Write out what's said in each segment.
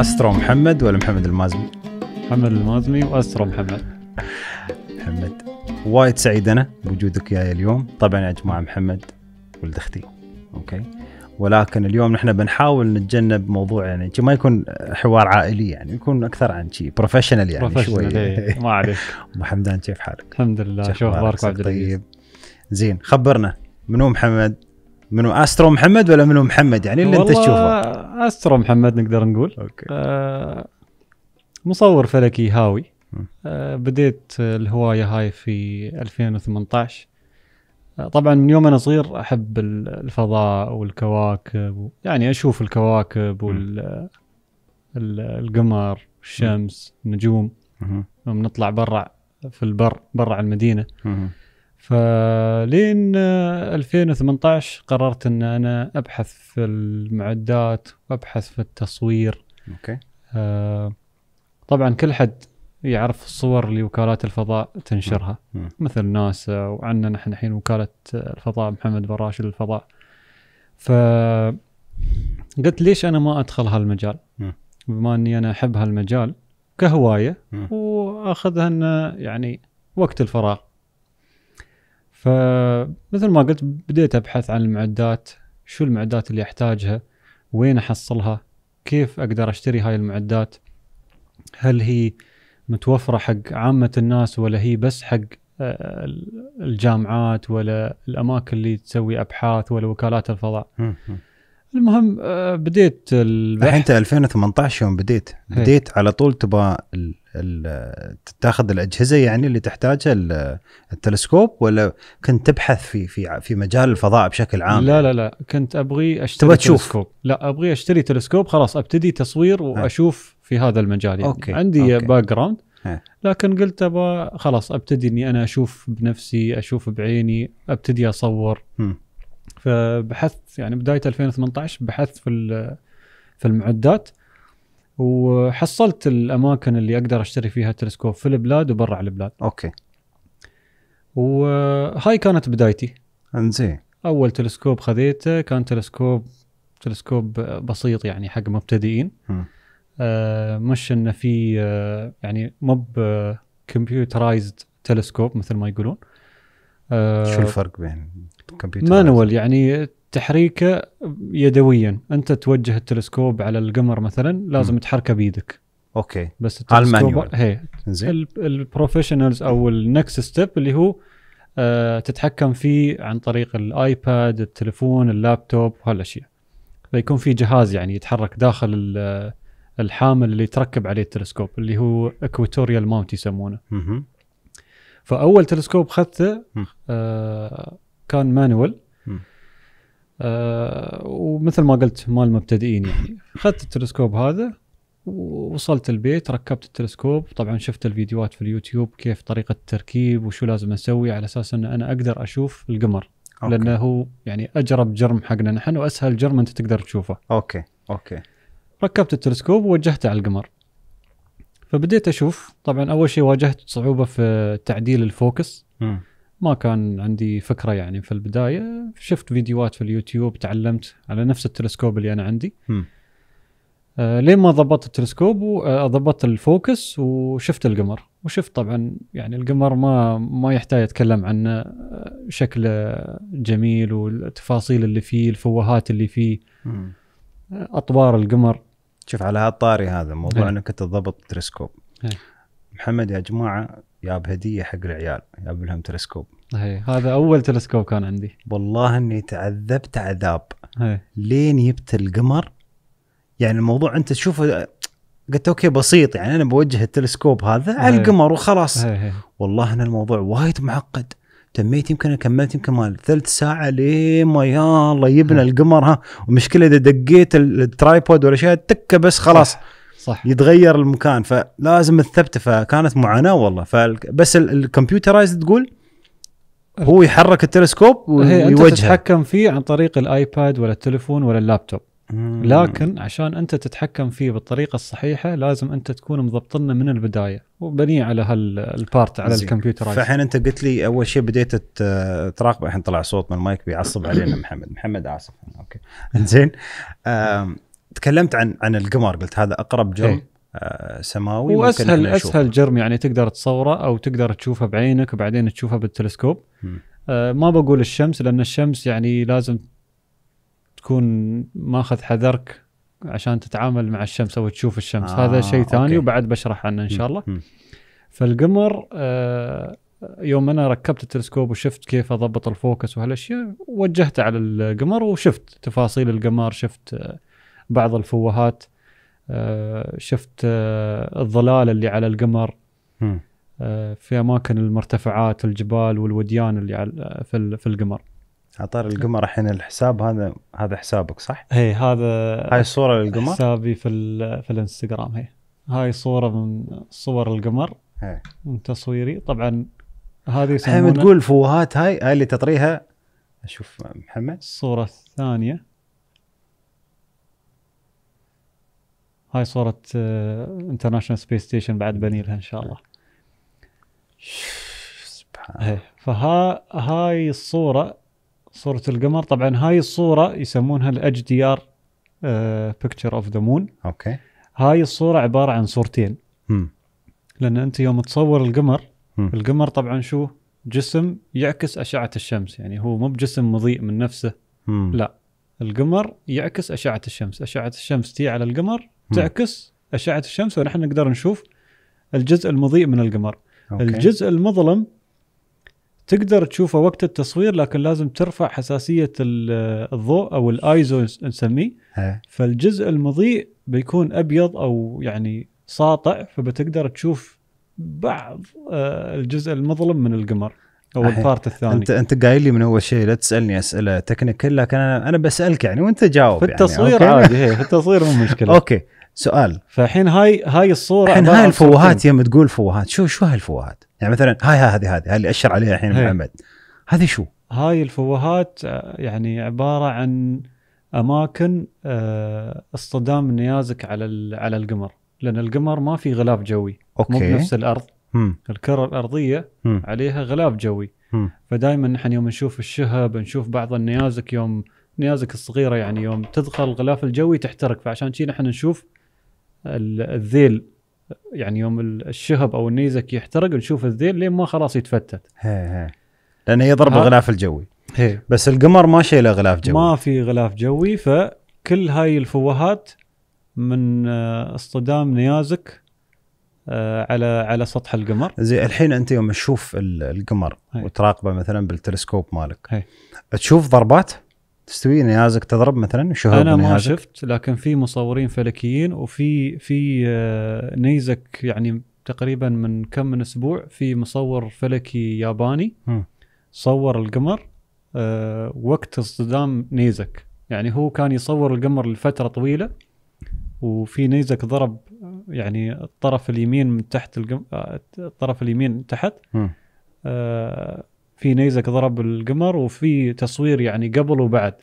استرو محمد ولا محمد المازمي؟ محمد المازمي واسترو محمد محمد وايد سعيد انا بوجودك وياي اليوم طبعا يا جماعه محمد ولد اختي اوكي ولكن اليوم نحن بنحاول نتجنب موضوع يعني ما يكون حوار عائلي يعني يكون اكثر عن شيء بروفيشنال يعني شوي إيه. ما عليك محمد كيف حالك؟ الحمد لله شو اخبارك عبد العزيز؟ طيب زين خبرنا منو محمد؟ منو استرو محمد ولا منو محمد يعني اللي انت تشوفه استرو محمد نقدر نقول أوكي. آه مصور فلكي هاوي آه بديت الهوايه هاي في 2018 آه طبعا من يوم انا صغير احب الفضاء والكواكب و... يعني اشوف الكواكب وال القمر الشمس النجوم نطلع برا في البر برا على المدينه فلين 2018 قررت ان انا ابحث في المعدات وابحث في التصوير اوكي آه طبعا كل حد يعرف الصور اللي وكالات الفضاء تنشرها مم. مثل ناسا وعندنا نحن الحين وكاله الفضاء محمد بن راشد الفضاء ف قلت ليش انا ما ادخل هالمجال بما اني انا احب هالمجال كهوايه واخذها انه يعني وقت الفراغ فمثل ما قلت بديت ابحث عن المعدات شو المعدات اللي احتاجها وين احصلها كيف اقدر اشتري هاي المعدات هل هي متوفره حق عامه الناس ولا هي بس حق آه، الجامعات ولا الاماكن اللي تسوي ابحاث ولا وكالات الفضاء المهم آه، بديت البحث الحين انت 2018 يوم بديت إيه. بديت على طول تبغى تاخذ الاجهزه يعني اللي تحتاجها التلسكوب ولا كنت تبحث في في في مجال الفضاء بشكل عام؟ لا لا لا كنت ابغي اشتري تلسكوب لا ابغي اشتري تلسكوب خلاص ابتدي تصوير واشوف في هذا المجال يعني أوكي. عندي باك جراوند لكن قلت ابغى خلاص ابتدي اني انا اشوف بنفسي اشوف بعيني ابتدي اصور م. فبحثت يعني بدايه 2018 بحثت في في المعدات وحصلت الاماكن اللي اقدر اشتري فيها التلسكوب في البلاد وبرا البلاد اوكي وهاي كانت بدايتي انزين اول تلسكوب خذيته كان تلسكوب تلسكوب بسيط يعني حق مبتدئين آه مش انه في آه يعني مب كمبيوترايزد آه، تلسكوب مثل ما يقولون آه شو الفرق بين مانوال يعني تحريكه يدويا انت توجه التلسكوب على القمر مثلا لازم تحركه بايدك اوكي بس التلسكوب هي زين البروفيشنالز او النكست ستيب اللي هو آه تتحكم فيه عن طريق الايباد التليفون اللابتوب وهالاشياء فيكون في جهاز يعني يتحرك داخل آه، الحامل اللي تركب عليه التلسكوب اللي هو اكواتوريال ماونت يسمونه فاول تلسكوب خذته آه كان مانوال آه، ومثل ما قلت مال مبتدئين يعني اخذت التلسكوب هذا ووصلت البيت ركبت التلسكوب طبعا شفت الفيديوهات في اليوتيوب كيف طريقه التركيب وشو لازم اسوي على اساس ان انا اقدر اشوف القمر أوكي. لانه هو يعني اجرب جرم حقنا نحن واسهل جرم انت تقدر تشوفه اوكي اوكي ركبت التلسكوب ووجهته على القمر فبديت اشوف طبعا اول شيء واجهت صعوبه في تعديل الفوكس م. ما كان عندي فكره يعني في البدايه شفت فيديوهات في اليوتيوب تعلمت على نفس التلسكوب اللي انا عندي آه لين ما ضبطت التلسكوب وضبطت آه، الفوكس وشفت القمر وشفت طبعا يعني القمر ما ما يحتاج اتكلم عنه آه، شكله جميل والتفاصيل اللي فيه الفوهات اللي فيه مم. اطوار القمر شوف على هالطاري هذا موضوع نعم. انك تضبط التلسكوب نعم. محمد يا جماعه جاب هديه حق العيال جاب لهم تلسكوب هي. هذا اول تلسكوب كان عندي والله اني تعذبت عذاب هي. لين جبت القمر يعني الموضوع انت تشوفه قلت اوكي بسيط يعني انا بوجه التلسكوب هذا هي. على القمر وخلاص هي. هي. والله ان الموضوع وايد معقد تميت يمكن كملت يمكن مال ثلث ساعه لين ما يا الله يبنى القمر ها ومشكله اذا دقيت الترايبود ولا شيء تكه بس خلاص صح. صح يتغير المكان فلازم تثبته فكانت معاناه والله فبس الكمبيوترايز تقول هو يحرك التلسكوب ويوجهه تتحكم فيه عن طريق الايباد ولا التليفون ولا اللابتوب لكن عشان انت تتحكم فيه بالطريقه الصحيحه لازم انت تكون مضبطنا من البدايه وبنيه على هالبارت على الكمبيوتر فالحين انت قلت لي اول شيء بديت تراقب الحين طلع صوت من المايك بيعصب علينا محمد محمد عاصف اوكي زين تكلمت عن عن القمر قلت هذا اقرب جرم إيه؟ آه، سماوي واسهل اسهل جرم يعني تقدر تصوره او تقدر تشوفه بعينك وبعدين تشوفه بالتلسكوب آه، ما بقول الشمس لان الشمس يعني لازم تكون ماخذ حذرك عشان تتعامل مع الشمس او تشوف الشمس آه هذا شيء ثاني وبعد بشرح عنه ان شاء الله مم. فالقمر آه، يوم انا ركبت التلسكوب وشفت كيف اضبط الفوكس وهالاشياء وجهته على القمر وشفت تفاصيل القمر شفت بعض الفوهات آه، شفت آه، الظلال اللي على القمر آه، في اماكن المرتفعات الجبال والوديان اللي في في القمر عطار القمر الحين الحساب هذا هذا حسابك صح؟ اي هذا هاي الصوره للقمر حسابي في في الانستغرام هي هاي صوره من صور القمر هي. من تصويري طبعا هذه يسمونها تقول فوهات هاي هاي اللي تطريها اشوف محمد الصوره الثانيه هاي صورة انترناشونال سبيس ستيشن بعد بني لها ان شاء الله سبحان إيه، فها هاي الصورة صورة القمر طبعا هاي الصورة يسمونها الاتش دي ار بكتشر اوف ذا مون اوكي هاي الصورة عبارة عن صورتين امم. لان انت يوم تصور القمر القمر طبعا شو جسم يعكس اشعة الشمس يعني هو مو بجسم مضيء من نفسه م. لا القمر يعكس اشعة الشمس اشعة الشمس تي على القمر تعكس اشعه الشمس ونحن نقدر نشوف الجزء المضيء من القمر أوكي. الجزء المظلم تقدر تشوفه وقت التصوير لكن لازم ترفع حساسيه الضوء او الايزو نسميه فالجزء المضيء بيكون ابيض او يعني ساطع فبتقدر تشوف بعض آه، الجزء المظلم من القمر او البارت الثاني انت انت قايل لي من اول شيء لا تسالني اسئله تكنيكال لكن انا انا بسالك يعني وانت جاوب في يعني، التصوير يعني. عادي في التصوير مو مشكله اوكي سؤال فالحين هاي هاي الصوره الحين هاي الفوهات يوم تقول فوهات شو شو هاي الفوهات؟ يعني مثلا هاي هذه هذه اللي اشر عليها الحين محمد هذه شو؟ هاي الفوهات آه، يعني عباره عن اماكن آه، اصطدام النيازك على على القمر لان القمر ما في غلاف جوي أوكي. مو بنفس الارض مم. الكره الارضيه مم. عليها غلاف جوي فدائما نحن يوم نشوف الشهب نشوف بعض النيازك يوم نيازك الصغيره يعني يوم تدخل الغلاف الجوي تحترق فعشان شي نحن نشوف الذيل يعني يوم الشهب او النيزك يحترق نشوف الذيل لين ما خلاص يتفتت هي هي لان هي ضرب الغلاف الجوي هي. بس القمر ما شيء غلاف جوي ما في غلاف جوي فكل هاي الفوهات من آه، اصطدام نيازك آه، على على سطح القمر زي الحين انت يوم تشوف القمر وتراقبه مثلا بالتلسكوب مالك هي. تشوف ضربات تستوي نيازك تضرب مثلا شهور انا ما نيازك. شفت لكن في مصورين فلكيين وفي في آه، نيزك يعني تقريبا من كم من اسبوع في مصور فلكي ياباني م. صور القمر آه، وقت اصطدام نيزك يعني هو كان يصور القمر لفتره طويله وفي نيزك ضرب يعني الطرف اليمين من تحت القم... آه، الطرف اليمين تحت في نيزك ضرب القمر وفي تصوير يعني قبل وبعد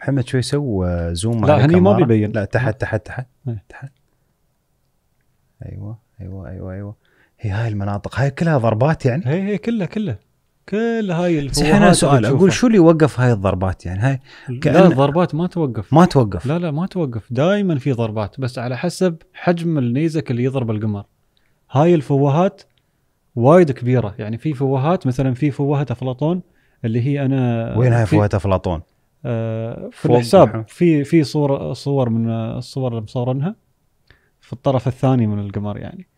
محمد شوي سوى آه، زوم لا هني ما بيبين لا تحت تحت تحت إيه. تحت ايوه ايوه ايوه ايوه هي هاي المناطق هاي كلها ضربات يعني هي هي كلها كلها كل هاي الحين سؤال اقول شو اللي وقف هاي الضربات يعني هاي كأن لا الضربات ما توقف ما توقف لا لا ما توقف دائما في ضربات بس على حسب حجم النيزك اللي يضرب القمر هاي الفوهات وايد كبيره يعني في فوهات مثلا في فوهه افلاطون اللي هي انا وين هاي فوهه افلاطون؟ آه في الحساب في في صور صور من الصور اللي مصورنها في الطرف الثاني من القمر يعني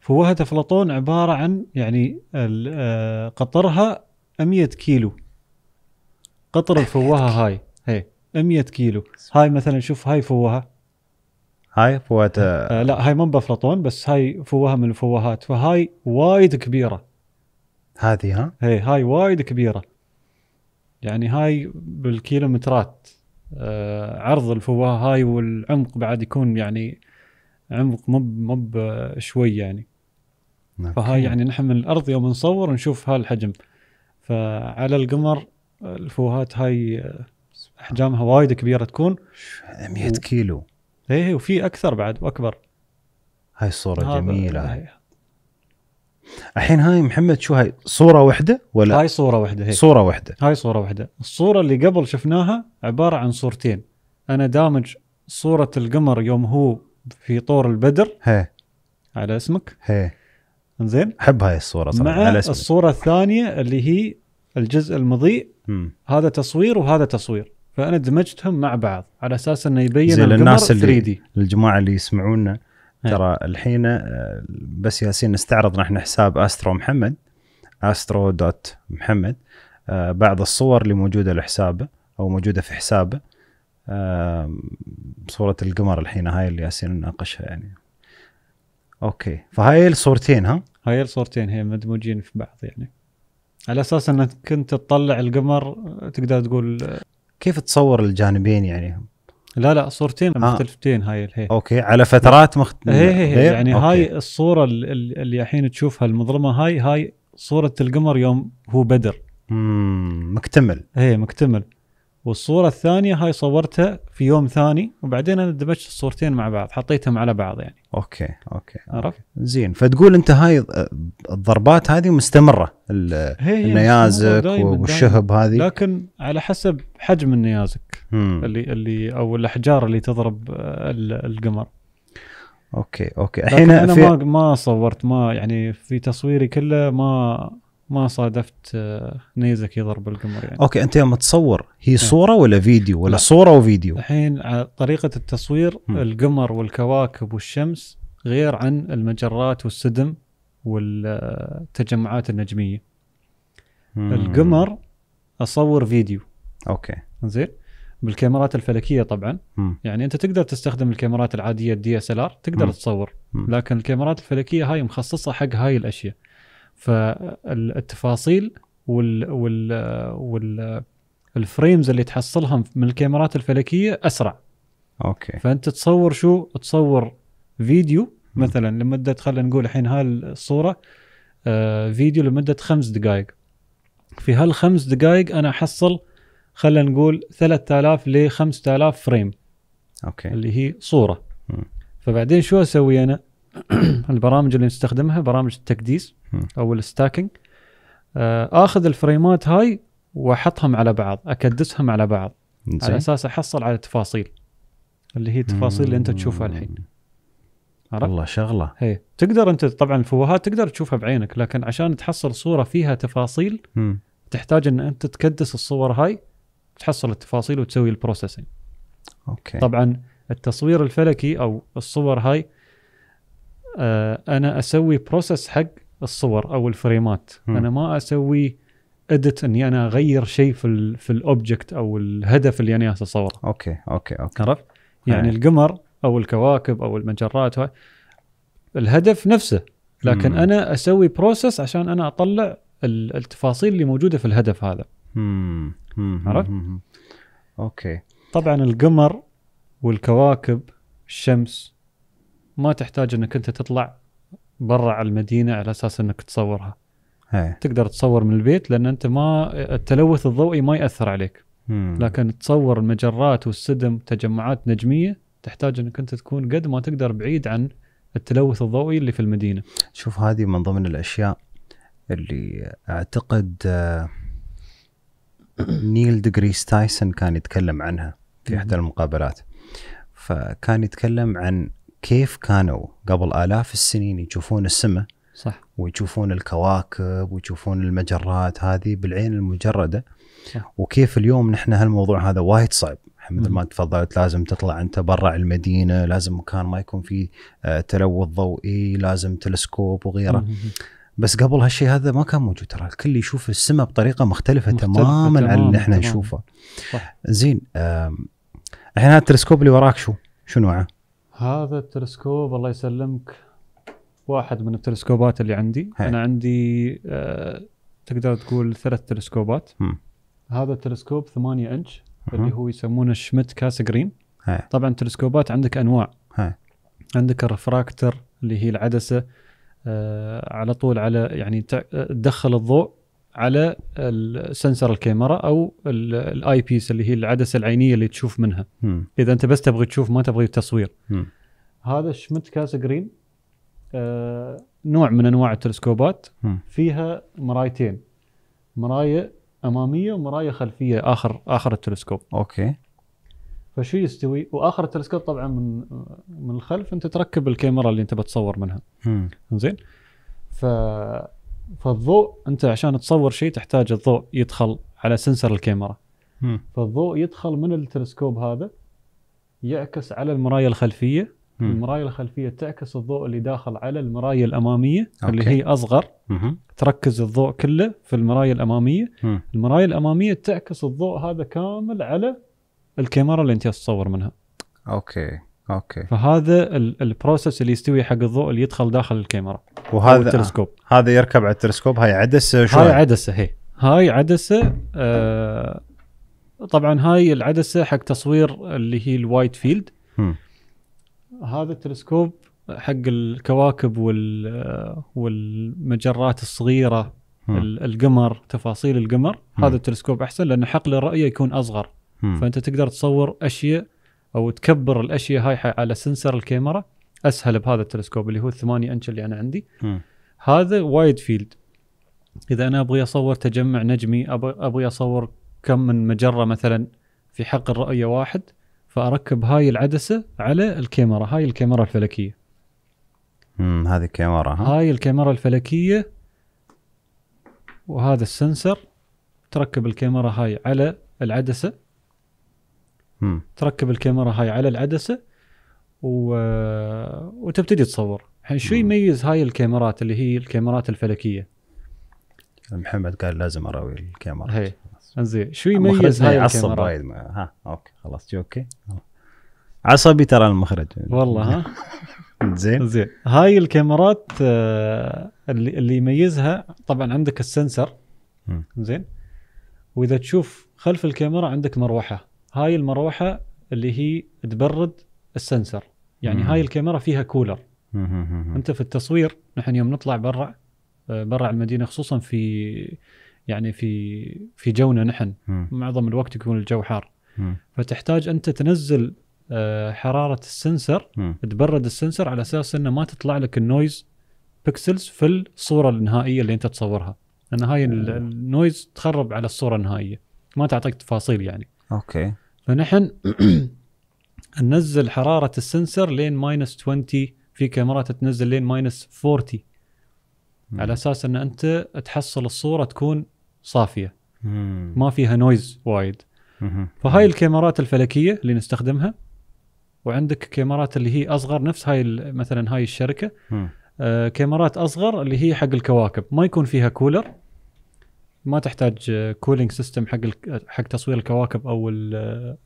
فوهة أفلاطون عبارة عن يعني آه، قطرها 100 كيلو قطر الفوهة هاي هي 100 كيلو هاي مثلا شوف هاي فوهة هاي فوهة آه،, آه لا هاي مو بافلاطون بس هاي فوهة من الفوهات فهاي وايد كبيرة هذه ها؟ اي هاي وايد كبيرة يعني هاي بالكيلومترات آه عرض الفوهة هاي والعمق بعد يكون يعني عمق مب مب شوي يعني مكي. فهاي يعني نحن من الارض يوم نصور نشوف هالحجم فعلى القمر الفوهات هاي آه، احجامها وايد كبيره تكون 100 كيلو إيه،, ايه وفي اكثر بعد واكبر هاي الصوره جميله هاي الحين هاي محمد شو هاي صوره واحده ولا هاي صوره واحده هي صوره واحده هاي صوره واحده الصوره اللي قبل شفناها عباره عن صورتين انا دامج صوره القمر يوم هو في طور البدر هي. على اسمك هي. انزين احب هاي الصوره صراحه مع على اسمك. الصوره الثانيه اللي هي الجزء المضيء م. هذا تصوير وهذا تصوير فانا دمجتهم مع بعض على اساس انه يبين زي للناس اللي 3D. الجماعه اللي يسمعونا إيه. ترى الحين آه، بس ياسين نستعرض نحن حساب استرو محمد استرو دوت محمد آه، بعض الصور اللي موجوده لحسابه او موجوده في حسابه آه، صورة القمر الحين هاي اللي ياسين نناقشها يعني اوكي فهاي الصورتين ها هاي الصورتين هي مدموجين في بعض يعني على اساس انك كنت تطلع القمر تقدر تقول كيف تصور الجانبين يعني لا لا صورتين آه. مختلفتين هاي الهي. اوكي على فترات مختلفه هي, هي, هي يعني أوكي. هاي الصوره اللي الحين تشوفها المظلمه هاي هاي صوره القمر يوم هو بدر مم. مكتمل ايه مكتمل والصورة الثانية هاي صورتها في يوم ثاني وبعدين انا دمجت الصورتين مع بعض حطيتهم على بعض يعني اوكي اوكي عرفت زين فتقول انت هاي الضربات هذه مستمرة النيازك والشهب هذه لكن على حسب حجم النيازك مم. اللي اللي او الاحجار اللي تضرب القمر اوكي اوكي الحين انا في... ما ما صورت ما يعني في تصويري كله ما ما صادفت آه، نيزك يضرب القمر يعني اوكي انت لما تصور هي إيه. صوره ولا فيديو ولا لا. صوره وفيديو الحين طريقه التصوير م. القمر والكواكب والشمس غير عن المجرات والسدم والتجمعات النجميه م. القمر اصور فيديو اوكي زين بالكاميرات الفلكيه طبعا م. يعني انت تقدر تستخدم الكاميرات العاديه الدي اس ال ار تقدر م. تصور م. لكن الكاميرات الفلكيه هاي مخصصه حق هاي الاشياء فالتفاصيل وال وال وال الفريمز اللي تحصلها من الكاميرات الفلكيه اسرع اوكي فانت تصور شو تصور فيديو مثلا لمده خلينا نقول الحين هالصوره الصوره آه، فيديو لمده خمس دقائق في هالخمس دقائق انا احصل خلينا نقول 3000 ل 5000 فريم اوكي اللي هي صوره م. فبعدين شو اسوي انا؟ البرامج اللي نستخدمها برامج التكديس او الستاكينج آه، اخذ الفريمات هاي واحطهم على بعض اكدسهم على بعض على اساس احصل على تفاصيل اللي هي التفاصيل اللي انت تشوفها الحين عرفت؟ والله شغله هي. إيه. تقدر انت طبعا الفوهات تقدر تشوفها بعينك لكن عشان تحصل صوره فيها تفاصيل م. تحتاج ان انت تكدس الصور هاي تحصل التفاصيل وتسوي البروسيسنج اوكي طبعا التصوير الفلكي او الصور هاي آه، انا اسوي بروسس حق الصور او الفريمات م. انا ما اسوي اديت اني انا اغير شيء في الـ في الاوبجكت او الهدف اللي انا اصوره اوكي اوكي اوكي عرفت؟ يعني القمر او الكواكب او المجرات الهدف نفسه لكن مم. انا اسوي بروسس عشان انا اطلع التفاصيل اللي موجوده في الهدف هذا مم. عرفت؟ اوكي طبعا القمر والكواكب الشمس ما تحتاج انك انت تطلع برا على المدينه على اساس انك تصورها هي. تقدر تصور من البيت لان انت ما التلوث الضوئي ما ياثر عليك مم. لكن تصور المجرات والسدم تجمعات نجميه تحتاج انك انت تكون قد ما تقدر بعيد عن التلوث الضوئي اللي في المدينه. شوف هذه من ضمن الاشياء اللي اعتقد آه، نيل دجريس تايسون كان يتكلم عنها في احدى المقابلات. فكان يتكلم عن كيف كانوا قبل آلاف السنين يشوفون السماء صح ويشوفون الكواكب ويشوفون المجرات هذه بالعين المجردة صح. وكيف اليوم نحن هالموضوع هذا وايد صعب مثل ما تفضلت لازم تطلع انت برا المدينه لازم مكان ما يكون فيه آه، تلوث ضوئي لازم تلسكوب وغيره بس قبل هالشيء هذا ما كان موجود ترى الكل يشوف السماء بطريقه مختلفه, مختلفة تماما تمام عن اللي احنا نشوفه صح. زين الحين هذا التلسكوب اللي وراك شو شو نوعه هذا التلسكوب الله يسلمك واحد من التلسكوبات اللي عندي هي. انا عندي آه تقدر تقول ثلاث تلسكوبات م. هذا التلسكوب 8 انش اللي هو يسمونه شميت كاس جرين هي. طبعا التلسكوبات عندك انواع هي. عندك الرفراكتر اللي هي العدسه آه على طول على يعني آه، تدخل الضوء على السنسر الكاميرا او الاي بيس اللي هي العدسه العينيه اللي تشوف منها م. اذا انت بس تبغي تشوف ما تبغي تصوير م. هذا شمت كاس جرين آه نوع من انواع التلسكوبات م. فيها مرايتين مرايه اماميه ومرايه خلفيه اخر اخر التلسكوب اوكي فشو يستوي واخر التلسكوب طبعا من من الخلف انت تركب الكاميرا اللي انت بتصور منها زين ف فالضوء انت عشان تصور شيء تحتاج الضوء يدخل على سنسر الكاميرا فالضوء يدخل من التلسكوب هذا يعكس على المرايه الخلفيه مم. المرايه الخلفيه تعكس الضوء اللي داخل على المرايه الاماميه أوكي. اللي هي اصغر مم. تركز الضوء كله في المرايه الاماميه مم. المرايه الاماميه تعكس الضوء هذا كامل على الكاميرا اللي انت تصور منها اوكي اوكي فهذا البروسيس اللي يستوي حق الضوء اللي يدخل داخل الكاميرا وهذا التلسكوب آه. هذا يركب على التلسكوب هاي عدسه شو هاي عدسه هي هاي عدسه آه طبعا هاي العدسه حق تصوير اللي هي الوايت فيلد هذا التلسكوب حق الكواكب وال والمجرات الصغيره القمر تفاصيل القمر هذا التلسكوب احسن لان حقل الرؤيه يكون اصغر فانت تقدر تصور اشياء او تكبر الاشياء هاي على سنسر الكاميرا اسهل بهذا التلسكوب اللي هو الثمانية انش اللي انا عندي م. هذا وايد فيلد اذا انا ابغي اصور تجمع نجمي ابغي اصور كم من مجره مثلا في حق الرؤيه واحد فاركب هاي العدسه على الكاميرا هاي الكاميرا الفلكيه امم هذه الكاميرا ها؟ هاي الكاميرا الفلكيه وهذا السنسر تركب الكاميرا هاي على العدسه مم. تركب الكاميرا هاي على العدسه و... وتبتدي تصور الحين شو يميز هاي الكاميرات اللي هي الكاميرات الفلكيه محمد قال لازم اروي الكاميرا هي زين شو يميز هاي إيه، الكاميرات وايد ها اوكي خلاص اوكي عصبي ترى المخرج والله ها زين زين هاي الكاميرات آه، اللي اللي يميزها طبعا عندك السنسر زين واذا تشوف خلف الكاميرا عندك مروحه هاي المروحه اللي هي تبرد السنسر يعني مم. هاي الكاميرا فيها كولر مم. انت في التصوير نحن يوم نطلع برا برا المدينه خصوصا في يعني في في جونا نحن مم. معظم الوقت يكون الجو حار مم. فتحتاج انت تنزل آه، حراره السنسر مم. تبرد السنسر على اساس انه ما تطلع لك النويز بيكسلز في الصوره النهائيه اللي انت تصورها لان هاي النويز تخرب على الصوره النهائيه ما تعطيك تفاصيل يعني اوكي فنحن ننزل حراره السنسر لين ماينس 20 في كاميرات تنزل لين ماينس 40 مم. على اساس ان انت تحصل الصوره تكون صافيه مم. ما فيها نويز وايد مم. فهاي الكاميرات الفلكيه اللي نستخدمها وعندك كاميرات اللي هي اصغر نفس هاي مثلا هاي الشركه آه كاميرات اصغر اللي هي حق الكواكب ما يكون فيها كولر ما تحتاج كولينج سيستم حق حق تصوير الكواكب او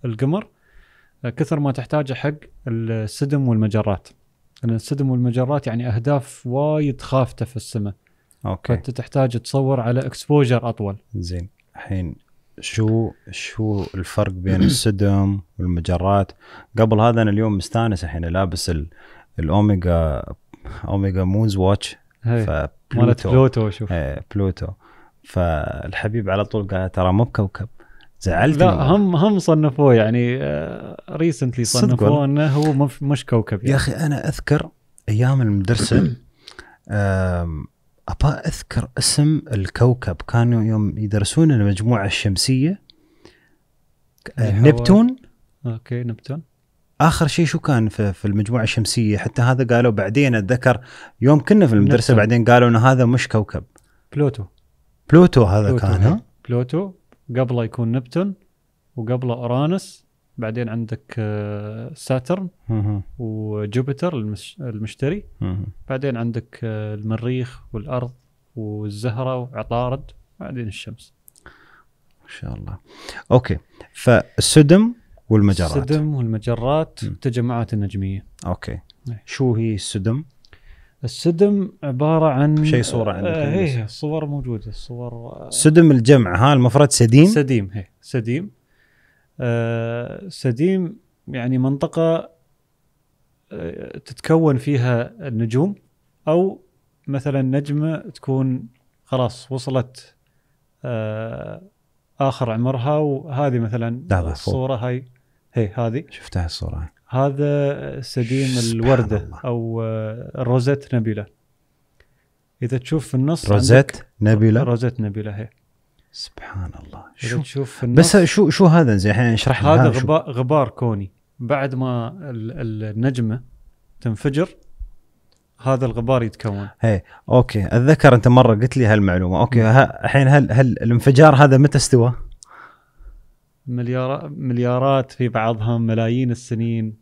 القمر كثر ما تحتاجه حق السدم والمجرات لان السدم والمجرات يعني اهداف وايد خافته في السماء اوكي فانت تحتاج تصور على اكسبوجر اطول زين الحين شو شو الفرق بين السدم والمجرات قبل هذا انا اليوم مستانس الحين لابس الاوميجا اوميجا مونز واتش فبلوتو مالت بلوتو شوف إيه، بلوتو فالحبيب على طول قال ترى مو بكوكب زعلت لا هم هم صنفوه يعني ريسنتلي آه، صنفوه انه هو مش كوكب يعني. يا اخي انا اذكر ايام المدرسه ابا اذكر اسم الكوكب كانوا يوم يدرسون المجموعه الشمسيه نبتون اوكي نبتون اخر شيء شو كان في, في المجموعه الشمسيه حتى هذا قالوا بعدين اتذكر يوم كنا في المدرسه نبتون. بعدين قالوا انه هذا مش كوكب بلوتو بلوتو هذا بلوتو كان نعم. ها؟ بلوتو قبله يكون نبتون وقبله اورانوس بعدين عندك آه، ساترن وجوبيتر المشتري بعدين عندك آه، المريخ والارض والزهره وعطارد بعدين الشمس ما شاء الله اوكي فالسدم والمجرات السدم والمجرات والتجمعات النجميه اوكي نعم. شو هي السدم السدم عباره عن شيء صوره عندك آه الصور موجوده الصور آه سدم الجمع ها المفرد سديم سديم هي سديم آه سديم يعني منطقه آه تتكون فيها النجوم او مثلا نجمه تكون خلاص وصلت آه اخر عمرها وهذه مثلا الصوره هاي هي هذه شفتها الصوره هاي هذا سديم الورده او الروزيت آه، نبيله اذا تشوف في النص روزيت نبيله روزيت نبيله هي سبحان الله شو تشوف في النص بس شو شو هذا زين الحين اشرح لنا هذا غبار, غبار كوني بعد ما النجمه تنفجر هذا الغبار يتكون ايه اوكي اتذكر انت مره قلت لي هالمعلومه اوكي الحين هل هل الانفجار هذا متى استوى؟ مليارات مليارات في بعضها ملايين السنين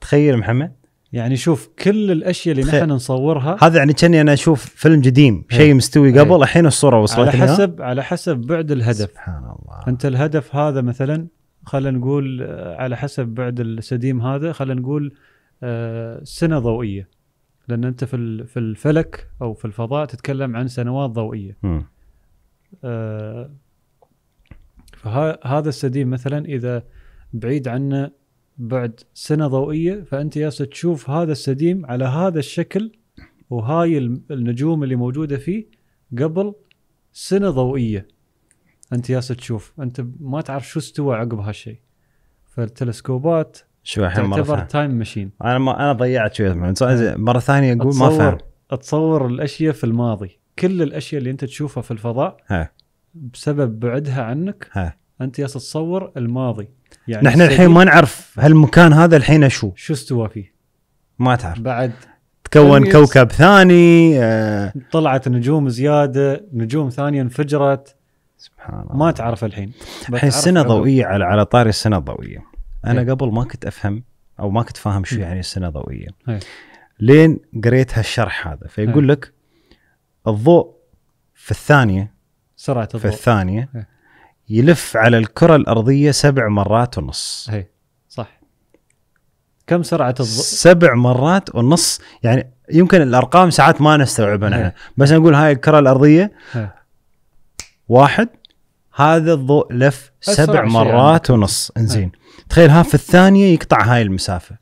تخيل محمد يعني شوف كل الاشياء اللي نحن نصورها هذا يعني كاني انا اشوف فيلم قديم إيه. شيء مستوي إيه. قبل الحين الصوره وصلت على حسب على حسب بعد الهدف سبحان الله انت الهدف هذا مثلا خلينا نقول آه، على حسب بعد السديم هذا خلينا نقول آه، سنه ضوئيه لان انت في في الفلك او في الفضاء تتكلم عن سنوات ضوئيه آه، فهذا السديم مثلا اذا بعيد عنه بعد سنه ضوئيه فانت يا تشوف هذا السديم على هذا الشكل وهاي النجوم اللي موجوده فيه قبل سنه ضوئيه انت يا تشوف انت ما تعرف شو استوى عقب هالشيء فالتلسكوبات شو الحين مره تعتبر تايم ماشين انا ما انا ضيعت شويه أه. مره ثانيه اقول ما فهم تصور الاشياء في الماضي كل الاشياء اللي انت تشوفها في الفضاء ها. بسبب بعدها عنك ها. انت يا تصور الماضي يعني نحن الحين ما نعرف هالمكان هذا الحين شو شو استوى فيه ما تعرف بعد تكون كوكب ثاني آه طلعت نجوم زياده نجوم ثانيه انفجرت سبحان الله ما تعرف الحين الحين السنه الضوئيه على على طاري السنه الضوئيه انا هي. إيه. قبل ما كنت افهم او ما كنت فاهم شو إيه. يعني السنه ضوئيه إيه. لين قريت هالشرح هذا فيقول هي. لك الضوء في الثانيه سرعه الضوء في الثانيه هي. يلف على الكره الارضيه سبع مرات ونص هي صح كم سرعه الضوء سبع مرات ونص يعني يمكن الارقام ساعات ما نستوعبها نحن بس نقول هاي الكره الارضيه هي. واحد هذا الضوء لف سبع يعني. مرات يعني. ونص انزين تخيل ها في الثانيه يقطع هاي المسافه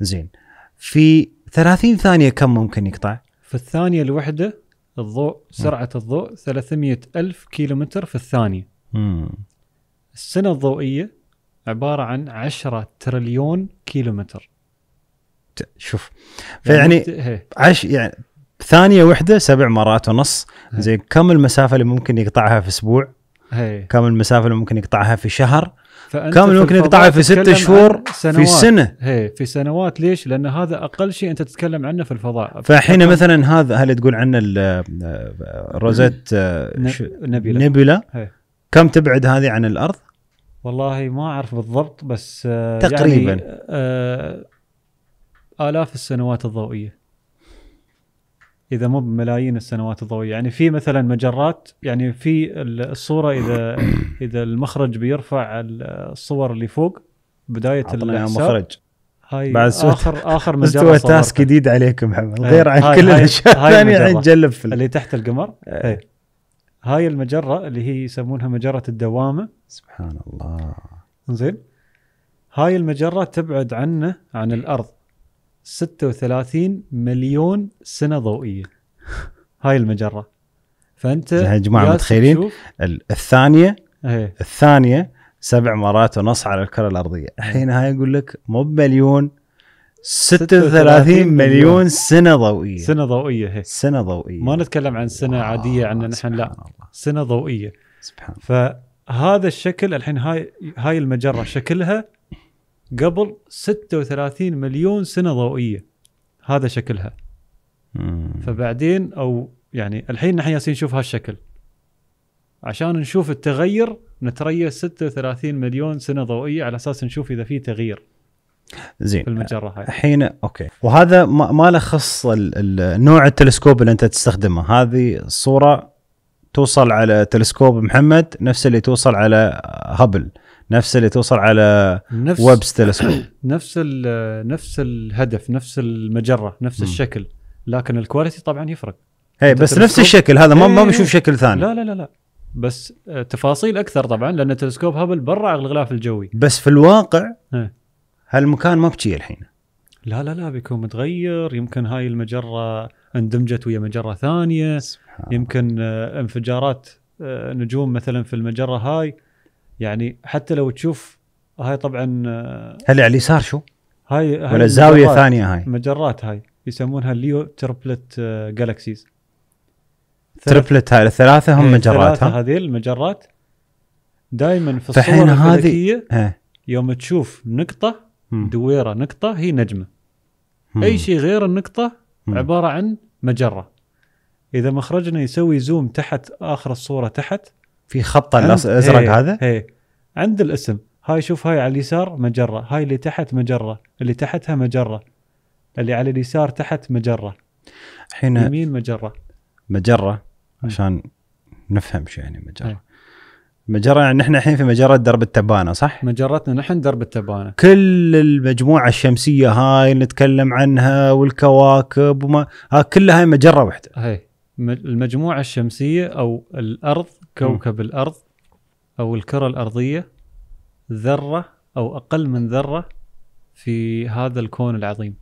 زين في 30 ثانيه كم ممكن يقطع في الثانيه الوحده الضوء سرعه الضوء 300 الف كيلومتر في الثانيه السنة الضوئية عبارة عن 10 تريليون كيلومتر شوف يعني فيعني يعني عش يعني ثانية واحدة سبع مرات ونص زين كم المسافة اللي ممكن يقطعها في أسبوع هي. كم المسافة اللي ممكن يقطعها في شهر كم اللي ممكن يقطعها في ست شهور في سنة هي. في سنوات ليش؟ لأن هذا أقل شيء أنت تتكلم عنه في الفضاء فالحين مثلا هذا هل تقول عنه آه، الروزيت آه، آه، نبيلة نبيلة كم تبعد هذه عن الارض؟ والله ما اعرف بالضبط بس آه، يعني، تقريبا يعني آه الاف السنوات الضوئيه اذا مو بملايين السنوات الضوئيه يعني في مثلا مجرات يعني في الصوره اذا اذا المخرج بيرفع الصور اللي فوق بدايه المخرج هاي بعد اخر اخر مجره مستوى تاسك جديد عليكم حمد آه، غير عن هاي كل الاشياء الثانيه الجلب اللي تحت القمر هاي. آه. طيب. هاي المجره اللي هي يسمونها مجره الدوامه سبحان الله زين هاي المجره تبعد عنا عن إيه. الارض 36 مليون سنه ضوئيه هاي المجره فانت يا جماعه متخيلين الثانيه ايه. الثانيه سبع مرات ونص على الكره الارضيه الحين هاي يقول لك مو بمليون 36 مليون سنه ضوئيه سنه ضوئيه هي سنه ضوئيه ما نتكلم عن سنه آه عاديه عندنا نحن لا الله. سنه ضوئيه سبحان فهذا الشكل الحين هاي هاي المجره شكلها قبل 36 مليون سنه ضوئيه هذا شكلها مم. فبعدين او يعني الحين نحن ياسين نشوف هالشكل عشان نشوف التغير نتريى 36 مليون سنه ضوئيه على اساس نشوف اذا في تغيير زين في المجره هاي الحين اوكي وهذا ما, ما له خص نوع التلسكوب اللي انت تستخدمه هذه الصوره توصل على تلسكوب محمد نفس اللي توصل على هبل نفس اللي توصل على نفس ويبس تلسكوب نفس ال نفس الهدف نفس المجره نفس م. الشكل لكن الكواليتي طبعا يفرق اي بس نفس الشكل هذا ما ما إيه. بيشوف شكل ثاني لا لا لا لا بس آه، تفاصيل اكثر طبعا لان تلسكوب هبل برا الغلاف الجوي بس في الواقع إيه. هالمكان ما بشي الحين لا لا لا بيكون متغير يمكن هاي المجره اندمجت ويا مجره ثانيه سبحان يمكن آه، انفجارات آه، نجوم مثلا في المجره هاي يعني حتى لو تشوف هاي طبعا آه، هل على اليسار شو؟ هاي, هاي ولا زاويه ثانيه هاي مجرات هاي يسمونها ليو تربلت جالكسيز تربلت هاي الثلاثه هم إيه، مجرات ها هذه المجرات دائما في الصور الفلكيه هذه يوم تشوف نقطه دويره نقطه هي نجمه اي شيء غير النقطه عباره عن مجره اذا مخرجنا يسوي زوم تحت اخر الصوره تحت في خط الازرق هذا هي عند الاسم هاي شوف هاي على اليسار مجره هاي اللي تحت مجره اللي تحتها مجره اللي على اليسار تحت مجره الحين يمين مجره مجره عشان نفهم شو يعني مجره مجره يعني نحن الحين في مجره درب التبانه صح؟ مجرتنا نحن درب التبانه كل المجموعه الشمسيه هاي اللي نتكلم عنها والكواكب وما ها كلها هاي مجره واحده. هي المجموعه الشمسيه او الارض كوكب م. الارض او الكره الارضيه ذره او اقل من ذره في هذا الكون العظيم.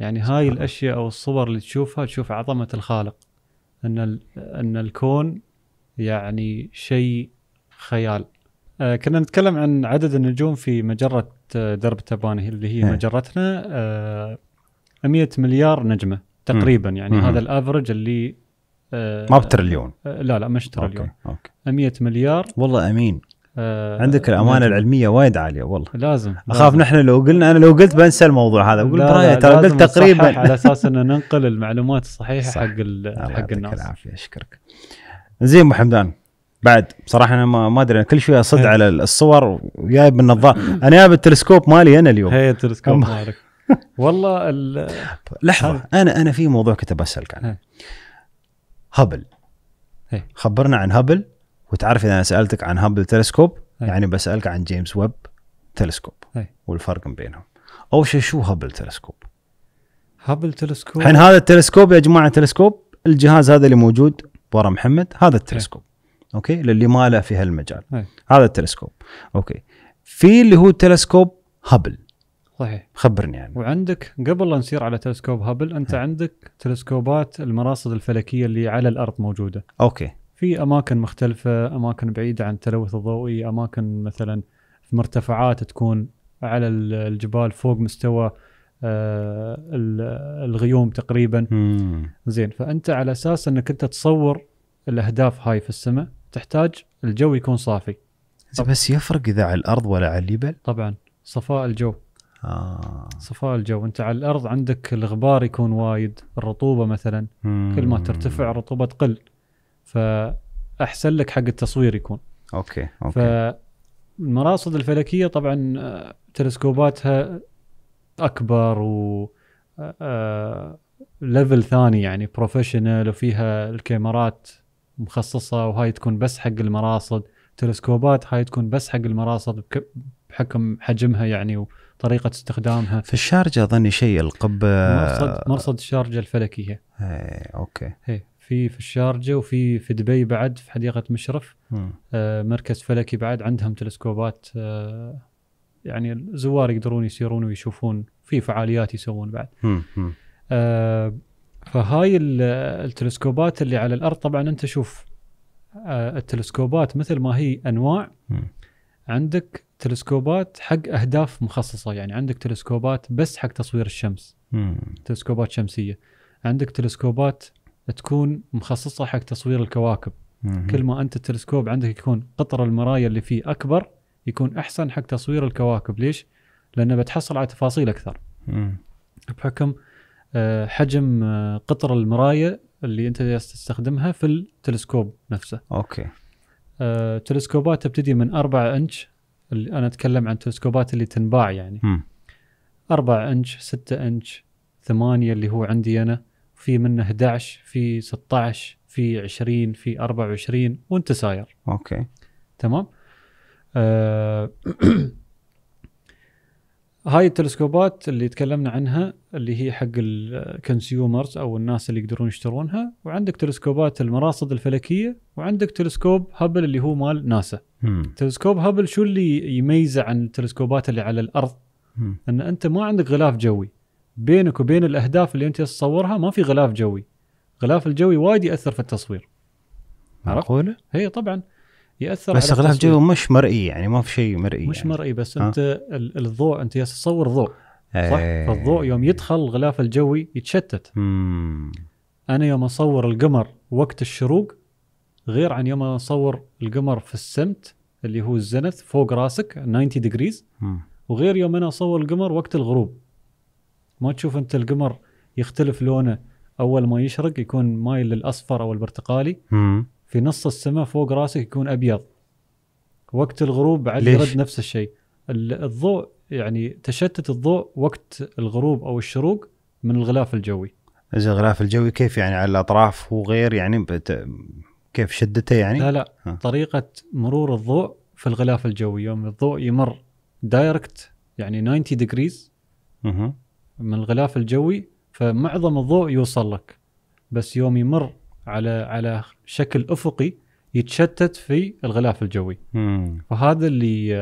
يعني هاي الاشياء او الصور اللي تشوفها تشوف عظمه الخالق ان ان الكون يعني شيء خيال آه، كنا نتكلم عن عدد النجوم في مجرة آه، درب تباني اللي هي إيه. مجرتنا 100 آه، مليار نجمة تقريبا يعني هذا الافرج اللي ما بترليون لا لا مش ترليون اوكي أوكي. 100 مليار والله امين آه عندك الامانه لازم. العلميه وايد عاليه والله لازم اخاف لازم. نحن لو قلنا انا لو قلت بنسى الموضوع هذا اقول برايي ترى قلت تقريبا على اساس ان ننقل المعلومات الصحيحه صح. حق حق الناس العافيه اشكرك زين ابو حمدان بعد بصراحه انا ما ادري انا كل شوي اصد على الصور وجايب النظاره انا جايب التلسكوب مالي انا اليوم هي التلسكوب مالك والله لحظه انا انا في موضوع كنت بسالك عنه هابل خبرنا عن هابل وتعرف اذا انا سالتك عن هابل تلسكوب يعني بسالك عن جيمس ويب تلسكوب والفرق بينهم اول شيء شو هابل تلسكوب هابل تلسكوب الحين هذا التلسكوب يا جماعه تلسكوب الجهاز هذا اللي موجود ورا محمد هذا التلسكوب اوكي للي ما له في هالمجال هي. إيه. هذا التلسكوب اوكي في اللي هو تلسكوب هابل صحيح خبرني عنه يعني. وعندك قبل لا نسير على تلسكوب هابل انت هي. عندك تلسكوبات المراصد الفلكيه اللي على الارض موجوده اوكي في اماكن مختلفه اماكن بعيده عن التلوث الضوئي اماكن مثلا في مرتفعات تكون على الجبال فوق مستوى آه، الغيوم تقريبا مم. زين فانت على اساس انك انت تصور الاهداف هاي في السماء تحتاج الجو يكون صافي بس يفرق اذا على الارض ولا على الجبل طبعا صفاء الجو آه. صفاء الجو انت على الارض عندك الغبار يكون وايد الرطوبه مثلا مم. كل ما ترتفع الرطوبه تقل فاحسن لك حق التصوير يكون اوكي اوكي فالمراصد الفلكيه طبعا آه، تلسكوباتها اكبر و ليفل آه، آه، ثاني يعني بروفيشنال وفيها الكاميرات مخصصه وهاي تكون بس حق المراصد تلسكوبات هاي تكون بس حق المراصد بحكم حجمها يعني وطريقه استخدامها في الشارجه اظني شيء القبه مرصد مرصد الشارجه الفلكيه اي اوكي هي. في في الشارجه وفي في دبي بعد في حديقه مشرف آه مركز فلكي بعد عندهم تلسكوبات آه يعني الزوار يقدرون يسيرون ويشوفون في فعاليات يسوون بعد آه فهاي التلسكوبات اللي على الارض طبعا انت شوف آه، التلسكوبات مثل ما هي انواع عندك تلسكوبات حق اهداف مخصصه يعني عندك تلسكوبات بس حق تصوير الشمس تلسكوبات شمسيه عندك تلسكوبات تكون مخصصه حق تصوير الكواكب كل ما انت التلسكوب عندك يكون قطر المرايا اللي فيه اكبر يكون احسن حق تصوير الكواكب ليش؟ لانه بتحصل على تفاصيل اكثر بحكم آه، حجم آه، قطر المرايه اللي انت تستخدمها في التلسكوب نفسه. اوكي. آه، تلسكوبات تبتدي من 4 انش اللي انا اتكلم عن التلسكوبات اللي تنباع يعني. م. 4 انش 6 انش 8 اللي هو عندي انا في منه 11 في 16 في 20 في 24 وانت ساير. اوكي. تمام؟ آه هاي التلسكوبات اللي تكلمنا عنها اللي هي حق الكونسيومرز او الناس اللي يقدرون يشترونها وعندك تلسكوبات المراصد الفلكيه وعندك تلسكوب هابل اللي هو مال ناسا. مم. تلسكوب هابل شو اللي يميزه عن التلسكوبات اللي على الارض؟ مم. ان انت ما عندك غلاف جوي. بينك وبين الاهداف اللي انت تصورها ما في غلاف جوي. غلاف الجوي وايد ياثر في التصوير. معقوله؟ هي إيه طبعا. ياثر بس اغلب جو مش مرئي يعني ما في شيء مرئي مش يعني. مرئي بس آه. انت أه؟ الضوء انت تصور ضوء صح؟ أيه. فالضوء يوم يدخل الغلاف الجوي يتشتت مم. انا يوم اصور القمر وقت الشروق غير عن يوم اصور القمر في السمت اللي هو الزنث فوق راسك 90 ديجريز وغير يوم انا اصور القمر وقت الغروب ما تشوف انت القمر يختلف لونه اول ما يشرق يكون مايل للاصفر او البرتقالي مم. في نص السماء فوق راسك يكون ابيض وقت الغروب بعد يرد نفس الشيء الضوء يعني تشتت الضوء وقت الغروب او الشروق من الغلاف الجوي اذا الغلاف الجوي كيف يعني على الاطراف هو غير يعني بت... كيف شدته يعني لا لا ها. طريقه مرور الضوء في الغلاف الجوي يوم الضوء يمر دايركت يعني 90 ديجريز من الغلاف الجوي فمعظم الضوء يوصل لك بس يوم يمر على على شكل افقي يتشتت في الغلاف الجوي مم. فهذا اللي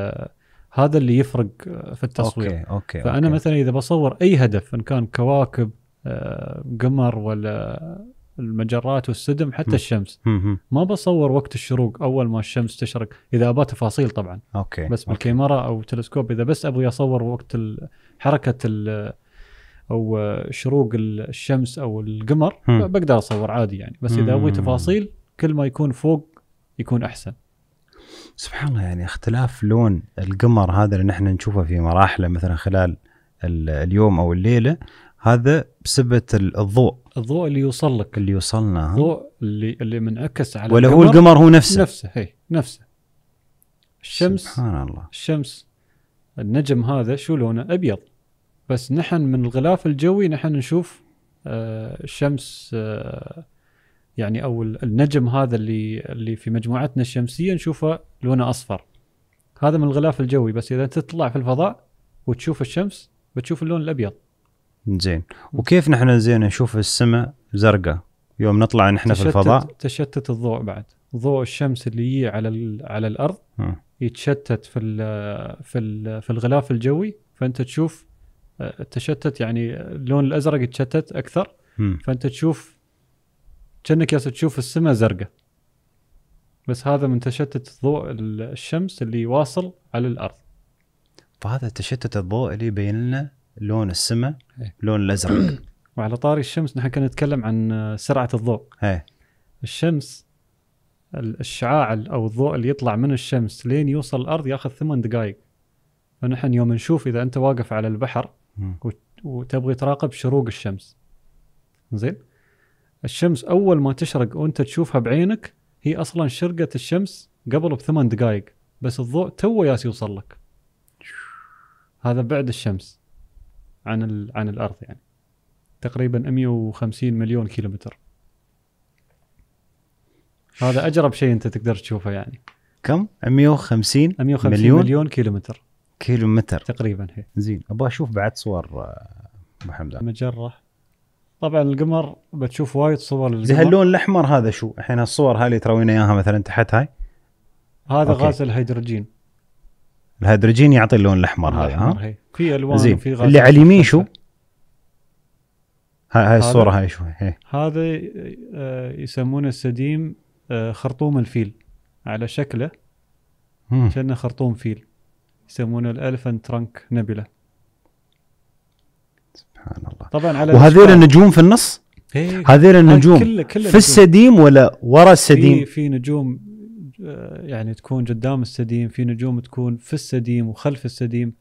هذا اللي يفرق في التصوير أوكي. أوكي. فانا أوكي. مثلا اذا بصور اي هدف ان كان كواكب آه، قمر ولا المجرات والسدم حتى م. الشمس م. ما بصور وقت الشروق اول ما الشمس تشرق اذا ابى تفاصيل طبعا اوكي بس بالكاميرا او تلسكوب اذا بس ابغي اصور وقت حركه او شروق الشمس او القمر بقدر اصور عادي يعني بس اذا ابغي تفاصيل كل ما يكون فوق يكون احسن سبحان الله يعني اختلاف لون القمر هذا اللي نحن نشوفه في مراحله مثلا خلال اليوم او الليله هذا بسبه الضوء الضوء اللي يوصل لك اللي يوصلنا الضوء اللي اللي منعكس على ولا هو القمر هو نفسه نفسه هي نفسه الشمس سبحان الله الشمس النجم هذا شو لونه ابيض بس نحن من الغلاف الجوي نحن نشوف آه، الشمس آه، يعني او النجم هذا اللي اللي في مجموعتنا الشمسيه نشوفه لونه اصفر هذا من الغلاف الجوي بس اذا تطلع في الفضاء وتشوف الشمس بتشوف اللون الابيض زين وكيف نحن زين نشوف السماء زرقاء يوم نطلع نحن في الفضاء تشتت الضوء بعد ضوء الشمس اللي يجي على على الارض م. يتشتت في الـ في الـ في الغلاف الجوي فانت تشوف التشتت يعني اللون الازرق يتشتت اكثر م. فانت تشوف كانك تشوف السماء زرقاء بس هذا من تشتت ضوء الشمس اللي واصل على الارض فهذا تشتت الضوء اللي يبين لنا لون السماء إيه. لون الازرق وعلى طاري الشمس نحن كنا نتكلم عن سرعه الضوء هي. إيه. الشمس الشعاع او الضوء اللي يطلع من الشمس لين يوصل الارض ياخذ ثمان دقائق فنحن يوم نشوف اذا انت واقف على البحر وتبغي تراقب شروق الشمس زين الشمس اول ما تشرق وانت تشوفها بعينك هي اصلا شرقت الشمس قبل بثمان دقائق بس الضوء تو ياس يوصل لك هذا بعد الشمس عن عن الارض يعني تقريبا 150 مليون كيلومتر هذا اجرب شيء انت تقدر تشوفه يعني كم 150 150 مليون, مليون كيلومتر كيلو متر تقريبا هي إيه. زين ابغى اشوف بعد صور آه، ابو حمد مجره طبعا القمر بتشوف وايد صور للقمر اللون الاحمر هذا شو؟ الحين الصور هاي اللي تروينا اياها مثلا تحت هاي هذا أوكي. غاز الهيدروجين الهيدروجين يعطي اللون الاحمر هذا ها؟ إيه. في الوان زين. في غاز اللي على اليمين شو؟ هاي, هاي الصوره هاي شو؟ هي. إيه. هذا آه، يسمونه السديم آه، خرطوم الفيل على شكله كانه خرطوم فيل يسمونه الالفنت ترانك نبلا سبحان الله طبعا على وهذول النجوم في النص إيه. هذول النجوم كل كل في السديم ولا ورا السديم في, في نجوم آه، يعني تكون قدام السديم في نجوم تكون في السديم وخلف السديم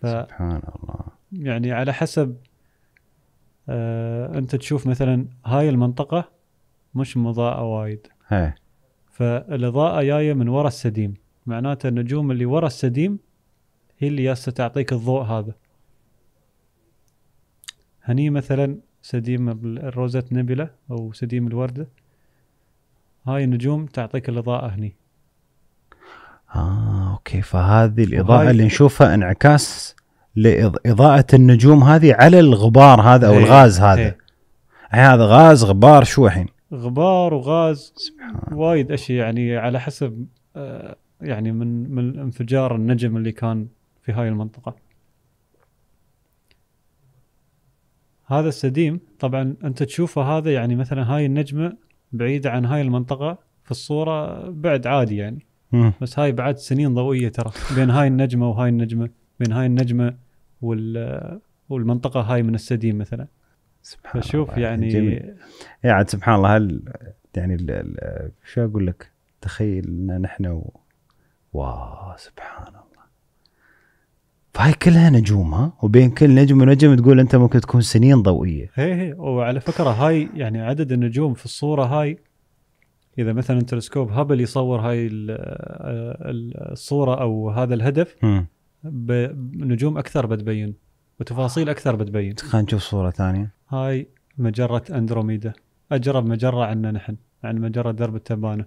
ف سبحان الله يعني على حسب آه انت تشوف مثلا هاي المنطقه مش مضاءه وايد هي. إيه. فالاضاءه جايه من ورا السديم معناته النجوم اللي ورا السديم هي اللي جالسه تعطيك الضوء هذا هني مثلا سديم الروزة نبلة أو سديم الوردة هاي النجوم تعطيك الإضاءة هني آه أوكي فهذه الإضاءة اللي نشوفها انعكاس لإضاءة النجوم هذه على الغبار هذا أو إيه، الغاز هذا إيه. إيه، هذا غاز غبار شو الحين غبار وغاز وايد اشياء يعني على حسب آه، يعني من من انفجار النجم اللي كان في هاي المنطقه هذا السديم طبعا انت تشوفه هذا يعني مثلا هاي النجمه بعيده عن هاي المنطقه في الصوره بعد عادي يعني بس هاي بعد سنين ضوئيه ترى بين هاي النجمه وهاي النجمه بين هاي النجمه وال والمنطقه هاي من السديم مثلا سبحان فشوف الله يعني جميل. يعني سبحان الله هل يعني شو اقول لك تخيل ان نحن واو سبحان الله فهاي كلها نجوم ها وبين كل نجم ونجم تقول انت ممكن تكون سنين ضوئيه هي هي وعلى فكره هاي يعني عدد النجوم في الصوره هاي اذا مثلا تلسكوب هابل يصور هاي الصوره او هذا الهدف نجوم اكثر بتبين وتفاصيل اكثر بتبين خلينا نشوف صوره ثانيه هاي مجره اندروميدا اجرب مجره عنا نحن عن مجره درب التبانه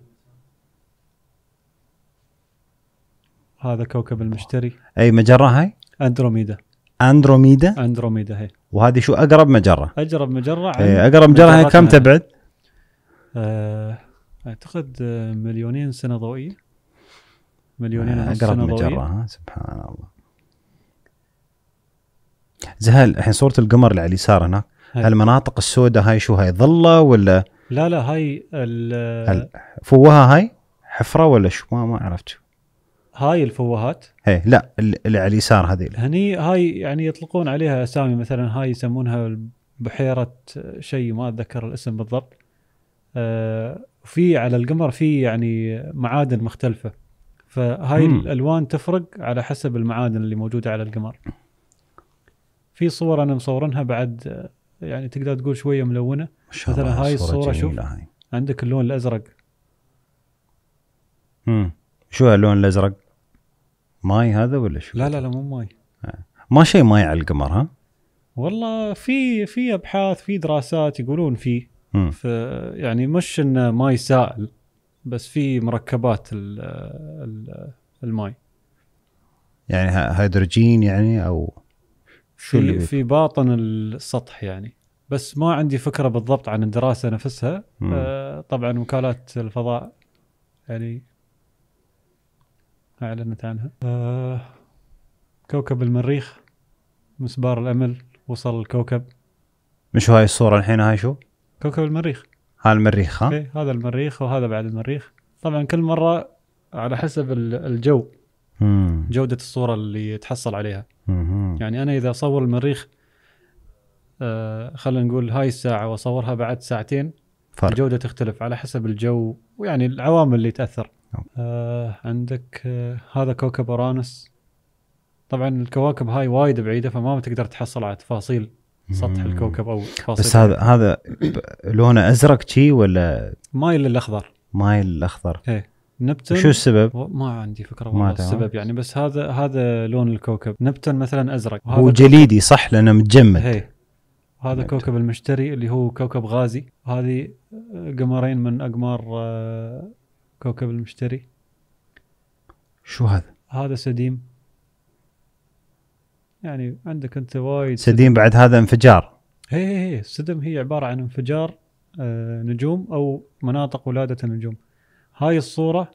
هذا كوكب المشتري اي مجره هاي اندروميدا اندروميدا اندروميدا هي وهذه شو اقرب مجره اقرب مجره اي اقرب مجره هاي كم تبعد؟ آه، اعتقد مليونين سنه ضوئيه مليونين ونص آه، اقرب سنه مجرة ضوئيه ها سبحان الله زهل الحين صوره القمر اللي على اليسار هناك هالمناطق السوداء هاي شو هاي ظله ولا لا لا هاي فوها هاي حفره ولا شو ما ما عرفت شو هاي الفوهات ايه لا اللي على اليسار هذيل هني هاي يعني يطلقون عليها اسامي مثلا هاي يسمونها بحيره شيء ما اتذكر الاسم بالضبط آه في على القمر في يعني معادن مختلفه فهاي مم. الالوان تفرق على حسب المعادن اللي موجوده على القمر في صور انا مصورنها بعد آه، يعني تقدر تقول شويه ملونه مثلا هاي الصوره شوف هاي. عندك اللون الازرق امم شو اللون الازرق ماي هذا ولا شو؟ لا لا لا مو ماي آه. ما شيء ماي على القمر ها؟ والله في في ابحاث في دراسات يقولون فيه يعني مش انه ماي سائل بس في مركبات الـ الـ الماي يعني هيدروجين يعني او شو في, في باطن السطح يعني بس ما عندي فكره بالضبط عن الدراسه نفسها آه طبعا وكالات الفضاء يعني أعلنت عنها آه كوكب المريخ مسبار الأمل وصل الكوكب مش هاي الصورة الحين هاي شو؟ كوكب المريخ هاي المريخ ها؟ إيه هذا المريخ وهذا بعد المريخ طبعا كل مرة على حسب الجو مم. جودة الصورة اللي تحصل عليها مم. يعني أنا إذا أصور المريخ آه خلينا نقول هاي الساعة وأصورها بعد ساعتين فرق. الجودة تختلف على حسب الجو ويعني العوامل اللي تأثر نعم. آه عندك آه هذا كوكب اورانوس طبعا الكواكب هاي وايد بعيده فما بتقدر تحصل على تفاصيل سطح الكوكب او تفاصيل بس هذا هذا لونه ازرق شي ولا مايل للاخضر مايل للاخضر ايه نبتون شو السبب؟ ما عندي فكره والله السبب يعني بس هذا هذا لون الكوكب نبتون مثلا ازرق هو جليدي صح لانه متجمد ايه هذا نبتون. كوكب المشتري اللي هو كوكب غازي هذه آه، قمرين من اقمار آه، كوكب المشتري شو هذا؟ هذا سديم يعني عندك انت وايد سديم بعد هذا انفجار هي هي هي السدم هي عباره عن انفجار آه، نجوم او مناطق ولاده النجوم هاي الصوره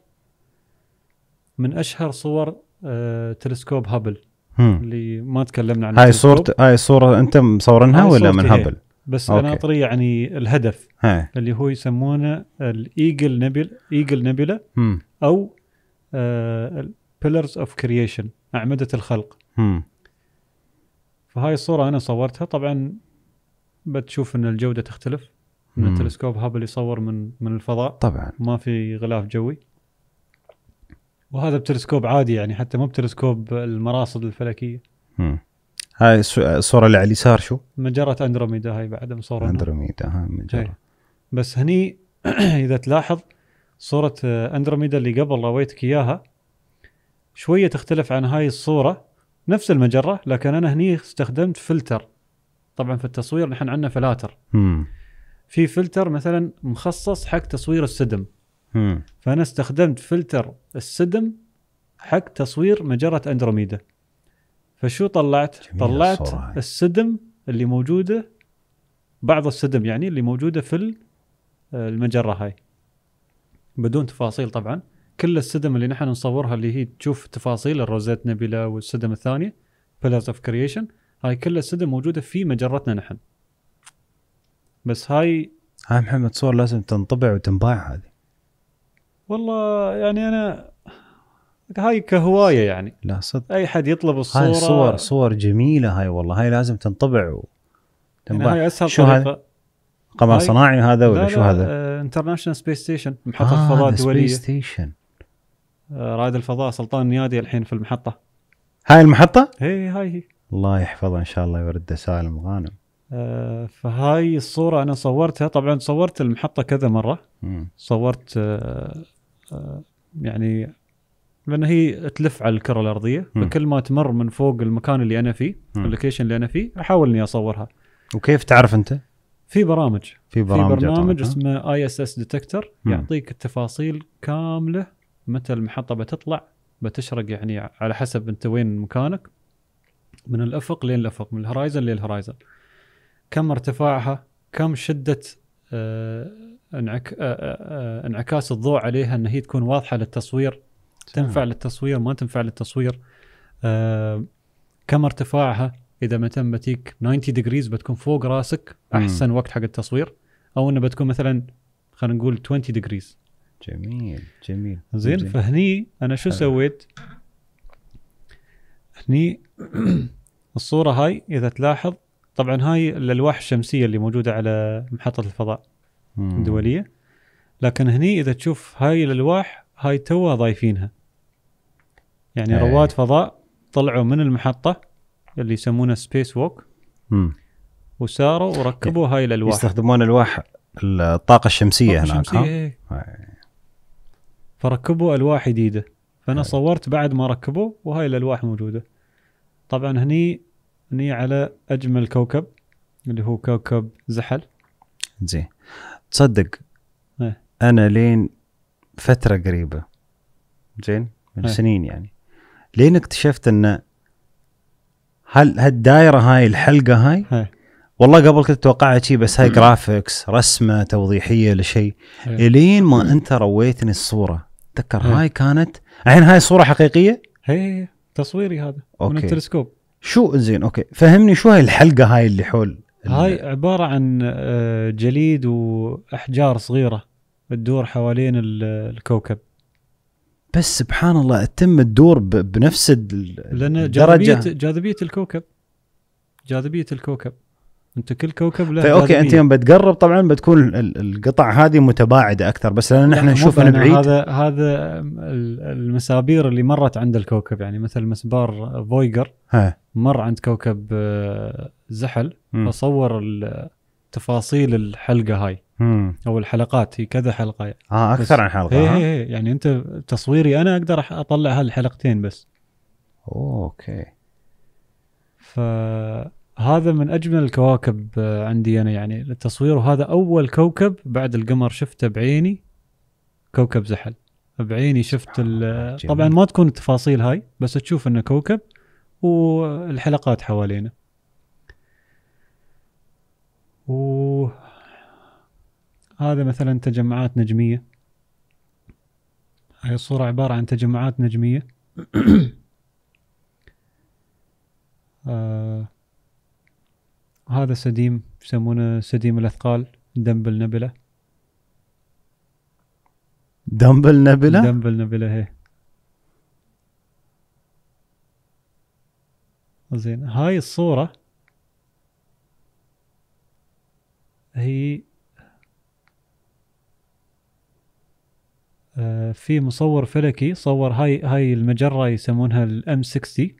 من اشهر صور آه، تلسكوب هابل اللي ما تكلمنا عنها هاي صورة هاي الصورة انت مصورنها ولا من هابل؟ بس أوكي. انا اطري يعني الهدف هي. اللي هو يسمونه الايجل نبل ايجل نبله او بيلرز اوف كرييشن اعمده الخلق م. فهاي الصوره انا صورتها طبعا بتشوف ان الجوده تختلف من م. التلسكوب هابل يصور من من الفضاء طبعا ما في غلاف جوي وهذا بتلسكوب عادي يعني حتى مو بتلسكوب المراصد الفلكيه م. هاي الصوره اللي على اليسار شو؟ مجره اندروميدا هاي بعد مصوره اندروميدا هاي مجره بس هني اذا تلاحظ صوره اندروميدا اللي قبل رويتك اياها شويه تختلف عن هاي الصوره نفس المجره لكن انا هني استخدمت فلتر طبعا في التصوير نحن عندنا فلاتر مم. في فلتر مثلا مخصص حق تصوير السدم مم. فانا استخدمت فلتر السدم حق تصوير مجره اندروميدا فشو طلعت؟ طلعت الصراحة. السدم اللي موجوده بعض السدم يعني اللي موجوده في المجره هاي بدون تفاصيل طبعا كل السدم اللي نحن نصورها اللي هي تشوف تفاصيل الروزيت نبيلا والسدم الثانيه بيلرز اوف كرييشن هاي كل السدم موجوده في مجرتنا نحن بس هاي هاي محمد صور لازم تنطبع وتنباع هذه والله يعني انا هاي كهوايه يعني لا صدق اي حد يطلب الصوره هاي صور صور جميله هاي والله هاي لازم تنطبع و... يعني هاي اسهل شو هذا قمر صناعي هذا ولا شو هذا؟ انترناشونال سبيس ستيشن محطه آه فضاء الدوليه سبيس ستيشن رائد الفضاء سلطان النيادي الحين في المحطه هاي المحطه؟ هي هاي هي الله يحفظه ان شاء الله ويرده سالم غانم آه، فهاي الصوره انا صورتها طبعا صورت المحطه كذا مره صورت آه، آه، يعني لان هي تلف على الكره الارضيه م. فكل ما تمر من فوق المكان اللي انا فيه اللوكيشن اللي انا فيه احاول اني اصورها وكيف تعرف انت؟ في برامج في برامج, في برنامج اسمه اي اس اس ديتكتر يعطيك التفاصيل كامله متى المحطه بتطلع بتشرق يعني على حسب انت وين مكانك من الافق لين الافق من الهرايزن الهرايزن كم ارتفاعها كم شده آه، انعك آه، آه، انعكاس الضوء عليها ان هي تكون واضحه للتصوير تنفع للتصوير ما تنفع للتصوير آه كم ارتفاعها اذا مثلا بتيك 90 ديجريز بتكون فوق راسك احسن م. وقت حق التصوير او انه بتكون مثلا خلينا نقول 20 ديجريز جميل جميل زين فهني انا شو سويت؟ هني الصوره هاي اذا تلاحظ طبعا هاي الالواح الشمسيه اللي موجوده على محطه الفضاء الدوليه لكن هني اذا تشوف هاي الالواح هاي توها ضايفينها يعني ايه. رواد فضاء طلعوا من المحطه اللي يسمونه سبيس ووك وساروا وركبوا هاي الالواح يستخدمون الواح الطاقه الشمسيه هناك الشمسية ها؟ أي. فركبوا الواح جديده فانا ايه. صورت بعد ما ركبوا وهاي الالواح موجوده طبعا هني هني على اجمل كوكب اللي هو كوكب زحل زين تصدق إيه. انا لين فتره قريبه زين من ايه. سنين يعني لين اكتشفت ان هل هالدايره هاي الحلقه هاي, هي. والله قبل كنت اتوقعها شي بس هاي جرافيكس رسمه توضيحيه لشيء الين ما انت رويتني الصوره تذكر هاي كانت الحين هاي صوره حقيقيه؟ هي تصويري هذا أوكي. من التلسكوب شو زين اوكي فهمني شو هاي الحلقه هاي اللي حول هاي عباره عن آه، جليد واحجار صغيره تدور حوالين الكوكب بس سبحان الله تم تدور بنفس لان جاذبيه جاذبيه الكوكب جاذبيه الكوكب انت كل كوكب له اوكي انت يوم بتقرب طبعا بتكون القطع هذه متباعده اكثر بس لان احنا نشوف من بعيد هذا هذا المسابير اللي مرت عند الكوكب يعني مثل مسبار فويجر مر عند كوكب آه، زحل فصور تفاصيل الحلقه هاي او الحلقات هي كذا حلقه يعني. اه اكثر عن حلقه إيه،, ايه ايه يعني انت تصويري انا اقدر اطلع هالحلقتين بس اوكي فهذا من اجمل الكواكب آه، عندي انا يعني للتصوير وهذا اول كوكب بعد القمر شفته بعيني كوكب زحل بعيني شفت آه، آه، طبعا ما تكون التفاصيل هاي بس تشوف انه كوكب والحلقات حوالينا هذا مثلا تجمعات نجميه هاي الصوره عباره عن تجمعات نجميه آه هذا سديم يسمونه سديم الاثقال دمبل نبله دمبل نبله دمبل نبله هي إيه. زين هاي الصوره آه، في مصور فلكي صور هاي هاي المجره يسمونها الام 60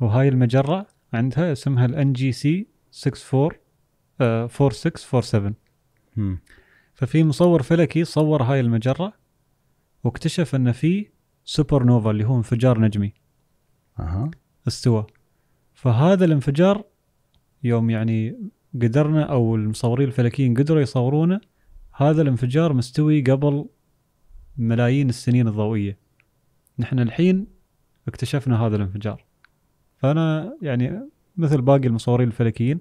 وهاي المجره عندها اسمها الان جي سي 4647 آه، ففي مصور فلكي صور هاي المجره واكتشف ان في سوبر نوفا اللي هو انفجار نجمي اها استوى فهذا الانفجار يوم يعني قدرنا او المصورين الفلكيين قدروا يصورونه هذا الانفجار مستوي قبل ملايين السنين الضوئية نحن الحين اكتشفنا هذا الانفجار فأنا يعني مثل باقي المصورين الفلكيين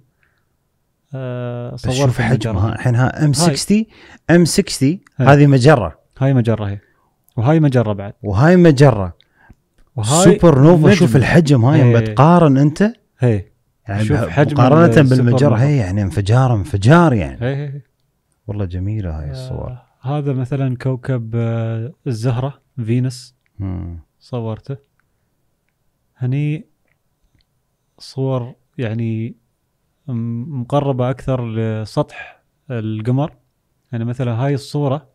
آه، صورت شوف الحين ها ام 60 ام 60 هذه مجرة هاي مجرة هي وهاي مجرة بعد وهاي مجرة وهاي سوبر نوفا شوف الحجم هاي بتقارن إيه. انت هي يعني شوف حجم مقارنة بالمجرة هي يعني انفجار انفجار يعني هي هي. والله جميلة هاي آه. الصور آه. هذا مثلا كوكب آه، الزهره فينس صورته هني صور يعني مقربه اكثر لسطح القمر يعني مثلا هاي الصوره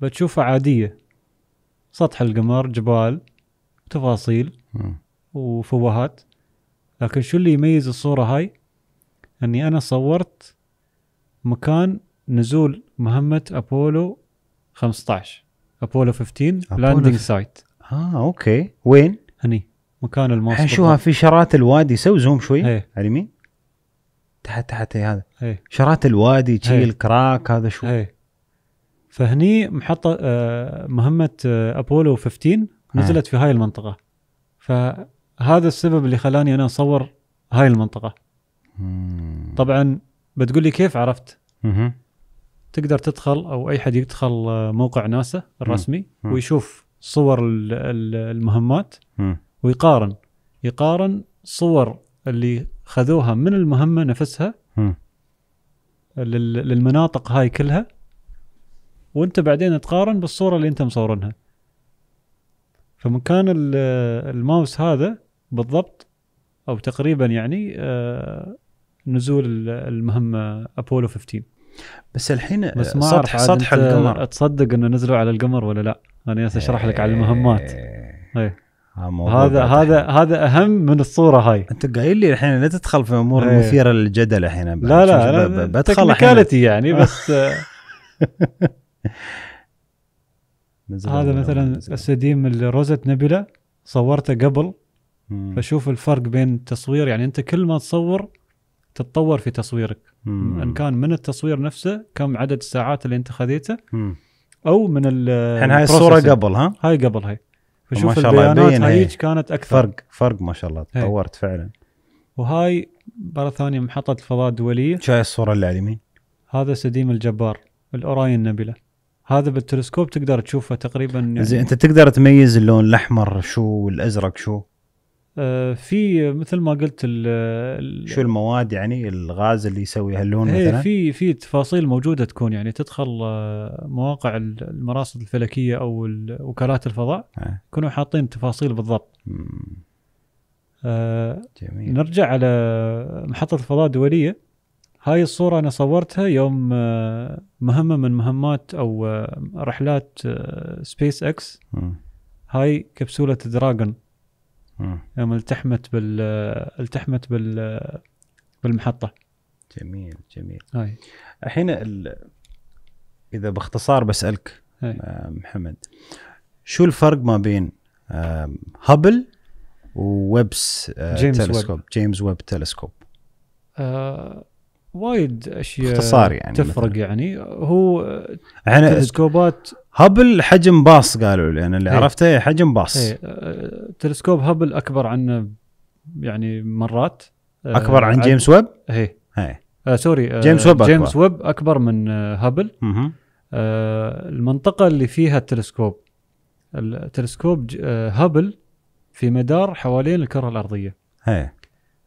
بتشوفها عاديه سطح القمر جبال تفاصيل وفوهات لكن شو اللي يميز الصوره هاي اني انا صورت مكان نزول مهمه ابولو 15 ابولو 15 لاندنج سايت اه اوكي وين؟ هني مكان الماوس شوها في شرات الوادي سو زوم شوي إيه. على اليمين تحت تحت هذا هي. إيه. شرات الوادي شي إيه. الكراك هذا شو هي. فهني محطه آه، مهمه آه، ابولو 15 آه. نزلت هي. في هاي المنطقه فهذا السبب اللي خلاني انا اصور هاي المنطقه مم. طبعا بتقول لي كيف عرفت مم. تقدر تدخل او اي حد يدخل آه، موقع ناسا الرسمي مم. ويشوف صور المهمات مم. ويقارن يقارن صور اللي خذوها من المهمه نفسها مم. للمناطق هاي كلها وانت بعدين تقارن بالصوره اللي انت مصورنها فمكان الماوس هذا بالضبط او تقريبا يعني آه، نزول المهمه ابولو 15 بس الحين بس ما سطح سطح القمر تصدق انه نزلوا على القمر ولا لا؟ انا جالس اشرح لك على المهمات ايه, إيه. آه، هذا هذا هذا اهم من الصوره هاي انت قايل لي الحين لا تدخل في امور ايه. مثيره للجدل الحين لا لا, لا بدخل تكنيكاليتي يعني بس آه. هذا مثلا السديم الروزت نبله صورته قبل فشوف الفرق بين التصوير يعني انت كل ما تصور تتطور في تصويرك مم. ان كان من التصوير نفسه كم عدد الساعات اللي انت خذيته او من ال الحين هاي الصوره قبل ها؟ هاي قبل هاي فشوف ما شاء الله البيانات هايج كانت اكثر فرق فرق ما شاء الله تطورت فعلا وهاي مره ثانيه محطه الفضاء الدوليه شاي الصوره اللي على اليمين؟ هذا سديم الجبار الاوراي نبله هذا بالتلسكوب تقدر تشوفه تقريبا يعني زين انت تقدر تميز اللون الاحمر شو والازرق شو؟ آه، في مثل ما قلت ال الـ شو المواد يعني الغاز اللي يسوي اللون إيه، مثلا في في تفاصيل موجوده تكون يعني تدخل آه، مواقع المراصد الفلكيه او وكالات الفضاء آه. يكونوا أه. حاطين تفاصيل بالضبط آه جميل. نرجع على محطه الفضاء الدوليه هاي الصوره انا صورتها يوم مهمه من مهمات او رحلات سبيس اكس هاي كبسوله دراجون يوم التحمت بال التحمت بال بالمحطه جميل جميل هاي. الحين ال... اذا باختصار بسالك هاي. آه، محمد شو الفرق ما بين هابل وويبس جيمس تلسكوب ويب. جيمس ويب تلسكوب آه وايد اشياء باختصار يعني تفرق مثلاً. يعني هو التلسكوبات هبل حجم باص قالوا لي انا اللي إيه. عرفته حجم باص ايه. تلسكوب هبل اكبر عن يعني مرات اكبر عن آه، جيمس ويب؟ ايه ايه آه سوري آه جيمس ويب جيمس ويب اكبر من آه هبل آه المنطقه اللي فيها التلسكوب التلسكوب آه هبل في مدار حوالين الكره الارضيه ايه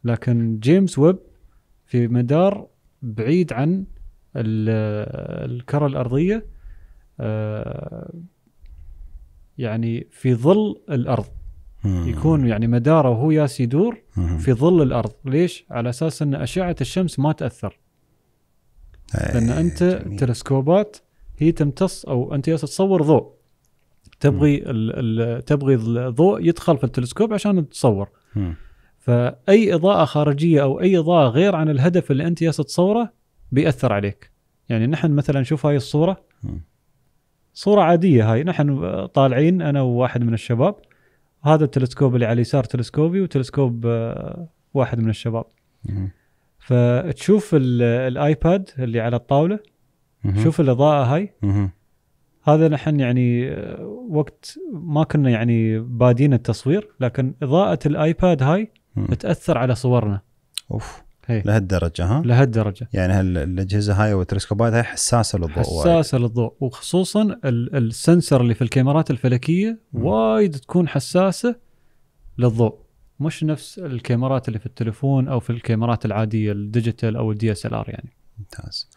لكن جيمس ويب في مدار بعيد عن آه، الكره الارضيه آه، يعني في ظل الارض يكون يعني مداره وهو ياس يدور في ظل الارض ليش على اساس ان اشعه الشمس ما تاثر لان إيه، انت جميل. تلسكوبات هي تمتص او انت تصور ضوء تبغي الـ الـ تبغي الضوء يدخل في التلسكوب عشان تصور فاي اضاءه خارجيه او اي اضاءه غير عن الهدف اللي انت تصوره بياثر عليك يعني نحن مثلا نشوف هاي الصوره صوره عاديه هاي نحن طالعين انا وواحد من الشباب هذا التلسكوب اللي على اليسار تلسكوبي وتلسكوب آه، واحد من الشباب فتشوف الايباد اللي على الطاوله شوف الاضاءه هاي هذا نحن يعني آه، وقت ما كنا يعني بادين التصوير لكن اضاءه الايباد هاي تاثر على صورنا اوف إيه. لهالدرجه ها؟ لهالدرجه يعني هالاجهزه هاي والتلسكوبات هاي حساسه للضوء حساسه وايد. للضوء وخصوصا السنسر اللي في الكاميرات الفلكيه وايد تكون حساسه للضوء مش نفس الكاميرات اللي في التليفون او في الكاميرات العاديه الديجيتال او الدي اس ال ار يعني ممتاز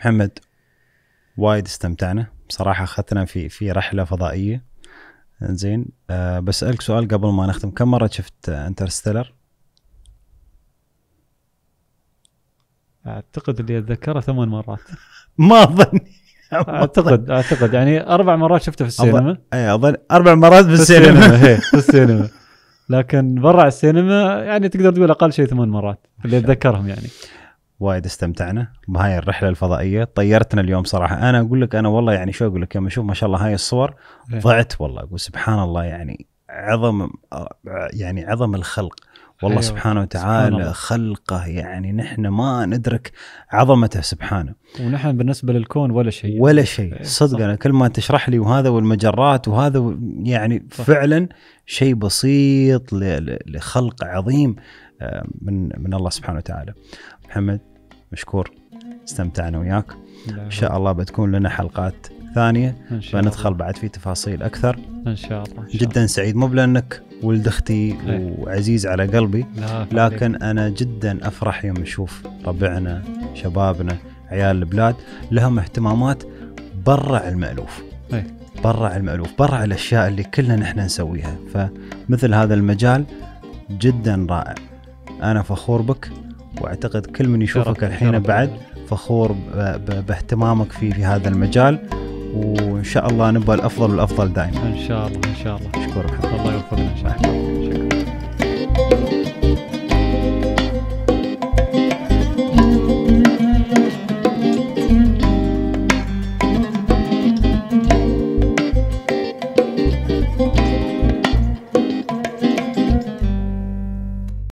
محمد وايد استمتعنا بصراحه اخذتنا في في رحله فضائيه زين أه بسالك سؤال قبل ما نختم كم مره شفت انترستيلر اعتقد اللي اتذكره ثمان مرات ما اظني اعتقد اعتقد يعني اربع مرات شفته في السينما اي اظن اربع مرات في السينما في السينما, إيه، في السينما. لكن برا السينما يعني تقدر تقول اقل شيء ثمان مرات اللي اتذكرهم يعني وايد استمتعنا بهاي الرحله الفضائيه طيرتنا اليوم صراحه انا اقول لك انا والله يعني شو اقول لك يوم اشوف ما شاء الله هاي الصور إيه. ضعت والله اقول سبحان الله يعني عظم يعني عظم الخلق والله أيوة. سبحانه وتعالى سبحان خلقه يعني نحن ما ندرك عظمته سبحانه ونحن بالنسبه للكون ولا شيء ولا شيء إيه، صدق انا كل ما تشرح لي وهذا والمجرات وهذا يعني صح. فعلا شيء بسيط لخلق عظيم آه، من من الله سبحانه وتعالى محمد مشكور استمتعنا وياك ان شاء الله بتكون لنا حلقات ثانيه بندخل بعد في تفاصيل اكثر ان شاء الله إن شاء جدا سعيد مو لانك ولد اختي إيه. وعزيز على قلبي لا لكن انا جدا افرح يوم اشوف ربعنا شبابنا عيال البلاد لهم اهتمامات برا المالوف برع إيه. برا المالوف برا الاشياء اللي كلنا نحن نسويها فمثل هذا المجال جدا رائع انا فخور بك واعتقد كل من يشوفك الحين بعد فخور باهتمامك في في هذا المجال وان شاء الله نبقى الافضل والافضل دائما ان شاء الله ان شاء الله اشكرك الله يوفقنا ان شاء الله